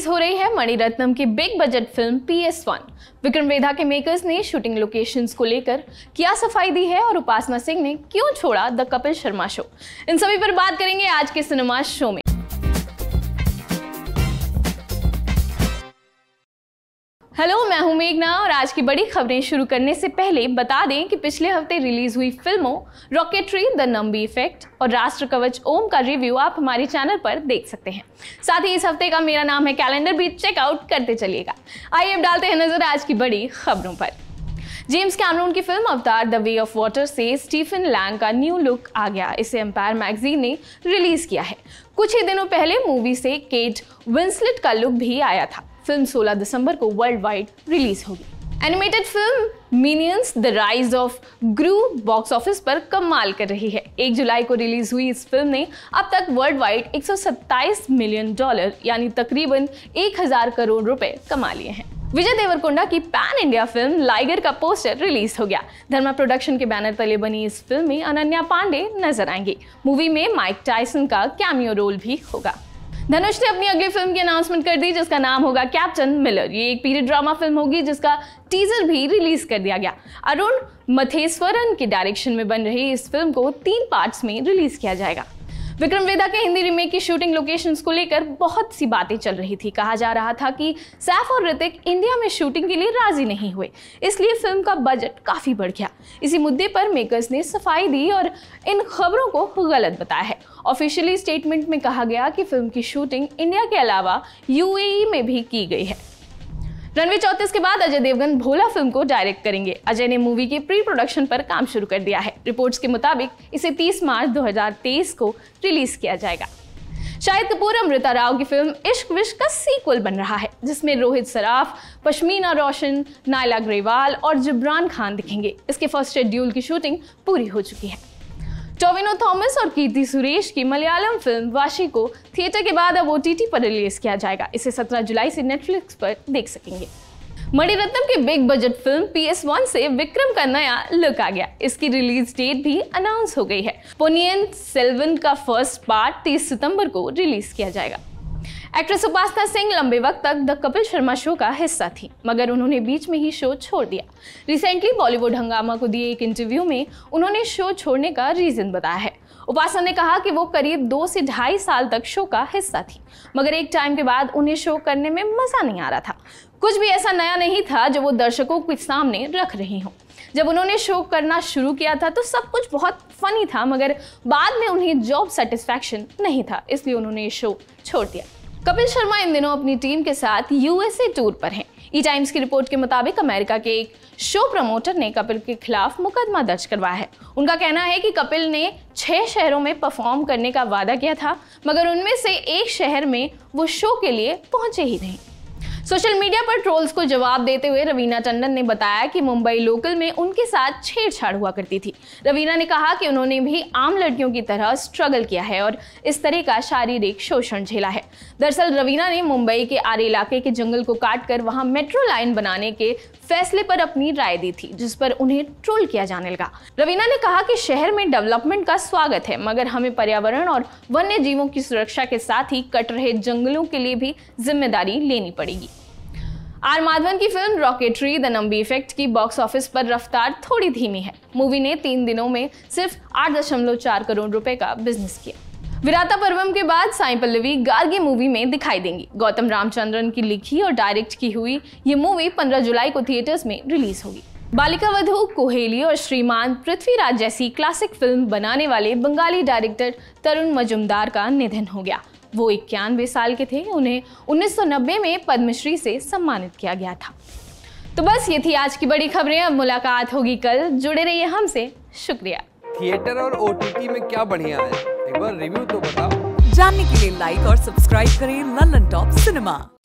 release हो रही है मणिरत्नम की big budget film P S one Vikram Vedha के मेकर्स ने शूटिंग लोकेशंस को लेकर क्या सफाई दी है और उपासना सिंह ने क्यों छोड़ा द कपिल शर्मा शो इन सभी पर बात करेंगे आज के सिनेमा शो में हेलो मैं हूं मेघना और आज की बड़ी खबरें शुरू करने से पहले बता दें कि पिछले हफ्ते रिलीज हुई फिल्मों रॉकेट्री द नंबी इफेक्ट और राष्ट्र कवच ओम का रिव्यू आप हमारे चैनल पर देख सकते हैं साथ ही इस हफ्ते का मेरा नाम है कैलेंडर भी चेकआउट करते चलिएगा आइए अब डालते हैं नजर आज की बड़ी खबरों पर जेम्स कैमरून की film Avatar the way of water से स्टीफन लैंग का न्यू लुक आ गया इसे एम्पायर मैगजीन ने रिलीज किया है कुछ ही दिनों पहले मूवी से केट विंसलेट का लुक भी आया था फिल्म 16 दिसंबर को वर्ल्ड वाइड रिलीज होगी animated film Minions the rise of Gru box office पर कमाल कर रही है एक जुलाई को रिलीज हुई इस फिल्म ने अब तक वर्ल्ड वाइड 127 मिलियन डॉलर यानी तकरीबन 1000 करोड़ रुपए कमा लिए हैं विजय देवरकोंडा की पैन इंडिया फिल्म लाइगर का पोस्टर रिलीज हो गया धर्मा प्रोडक्शन के बैनर तले बनी इस फिल्म में अनन्या पांडे नजर आएंगे मूवी में माइक टाइसन का कैमियो रोल भी होगा धनुष ने अपनी अगली फिल्म की अनाउंसमेंट कर दी जिसका नाम होगा कैप्टन मिलर ये एक पीरियड ड्रामा फिल्म होगी जिसका टीजर भी रिलीज कर दिया गया अरुण मथेश्वरन के डायरेक्शन में बन रही इस फिल्म को तीन पार्ट्स में रिलीज किया जाएगा विक्रम वेदा के हिंदी रीमेक की शूटिंग लोकेशन को लेकर बहुत सी बातें चल रही थी कहा जा रहा था कि सैफ और ऋतिक इंडिया में शूटिंग के लिए राजी नहीं हुए इसलिए फिल्म का बजट काफ़ी बढ़ गया इसी मुद्दे पर मेकर्स ने सफाई दी और इन खबरों को गलत बताया है ऑफिशियली स्टेटमेंट में कहा गया कि फिल्म की शूटिंग इंडिया के अलावा यूएई e में भी की गई है रणवीर चौतीस के बाद अजय देवगन भोला फिल्म को डायरेक्ट करेंगे अजय ने मूवी के प्री प्रोडक्शन पर काम शुरू कर दिया है रिपोर्ट्स के मुताबिक इसे 30 मार्च 2023 को रिलीज किया जाएगा शाहिद कपूर अमृता राव की फिल्म इश्क विश्क का सीक्वल बन रहा है जिसमें रोहित सराफ पश्मीना रोशन नायला ग्रेवाल और जिब्रान खान दिखेंगे इसके फर्स्ट शेड्यूल की शूटिंग पूरी हो चुकी है टोविनो थॉमस और कीर्ति सुरेश की मलयालम फिल्म वाशी को थिएटर के बाद अब ओ पर रिलीज किया जाएगा इसे 17 जुलाई से नेटफ्लिक्स पर देख सकेंगे मणिरत्नम की big budget film P S one से विक्रम का नया लुक आ गया इसकी रिलीज डेट भी अनाउंस हो गई है पोनियन सेल्वन का फर्स्ट पार्ट 30 सितंबर को रिलीज किया जाएगा एक्ट्रेस उपासना सिंह लंबे वक्त तक द कपिल शर्मा शो का हिस्सा थी मगर उन्होंने बीच में ही शो छोड़ दिया रिसेंटली बॉलीवुड हंगामा को दिए एक इंटरव्यू में उन्होंने शो छोड़ने का रीज़न बताया है उपासना ने कहा कि वो करीब दो से ढाई साल तक शो का हिस्सा थी मगर एक टाइम के बाद उन्हें शो करने में मज़ा नहीं आ रहा था कुछ भी ऐसा नया नहीं था जो वो दर्शकों के सामने रख रही हों जब उन्होंने शो करना शुरू किया था तो सब कुछ बहुत फनी था मगर बाद में उन्हें जॉब सेटिस्फैक्शन नहीं था इसलिए उन्होंने शो छोड़ दिया कपिल शर्मा इन दिनों अपनी टीम के साथ यूएसए टूर पर हैं ई टाइम्स की रिपोर्ट के मुताबिक अमेरिका के एक शो प्रमोटर ने कपिल के खिलाफ मुकदमा दर्ज करवाया है उनका कहना है कि कपिल ने छह शहरों में परफॉर्म करने का वादा किया था मगर उनमें से एक शहर में वो शो के लिए पहुंचे ही नहीं सोशल मीडिया पर ट्रोल्स को जवाब देते हुए रवीना टंडन ने बताया कि मुंबई लोकल में उनके साथ छेड़छाड़ हुआ करती थी रवीना ने कहा कि उन्होंने भी आम लड़कियों की तरह स्ट्रगल किया है और इस तरह का शारीरिक शोषण झेला है दरअसल रवीना ने मुंबई के आर इलाके के जंगल को काट कर वहां मेट्रो लाइन बनाने के फैसले पर अपनी राय दी थी जिस पर उन्हें ट्रोल किया जाने लगा रवीना ने कहा कि शहर में डेवलपमेंट का स्वागत है मगर हमें पर्यावरण और वन्य जीवों की सुरक्षा के साथ ही कट रहे जंगलों के लिए भी जिम्मेदारी लेनी पड़ेगी आर माधवन की film Rocketry the Nambi effect की बॉक्स ऑफिस पर रफ्तार थोड़ी धीमी है मूवी ने तीन दिनों में सिर्फ 8.4 करोड़ रुपए का बिजनेस किया विराता पर्वम के बाद साई पल्लवी गार्गी मूवी में दिखाई देंगी गौतम रामचंद्रन की लिखी और डायरेक्ट की हुई ये मूवी 15 जुलाई को थिएटर्स में रिलीज होगी बालिका वधु कोहेली और श्रीमान पृथ्वीराज जैसी क्लासिक फिल्म बनाने वाले बंगाली डायरेक्टर तरुण मजुमदार का निधन हो गया वो इक्यानवे साल के थे उन्हें 1990 में पद्मश्री से सम्मानित किया गया था तो बस ये थी आज की बड़ी खबरें अब मुलाकात होगी कल जुड़े रहिए हमसे शुक्रिया थिएटर और ओ में क्या बढ़िया है एक बार रिव्यू तो बताओ जानने के लिए लाइक और सब्सक्राइब करें लल्लन टॉप सिनेमा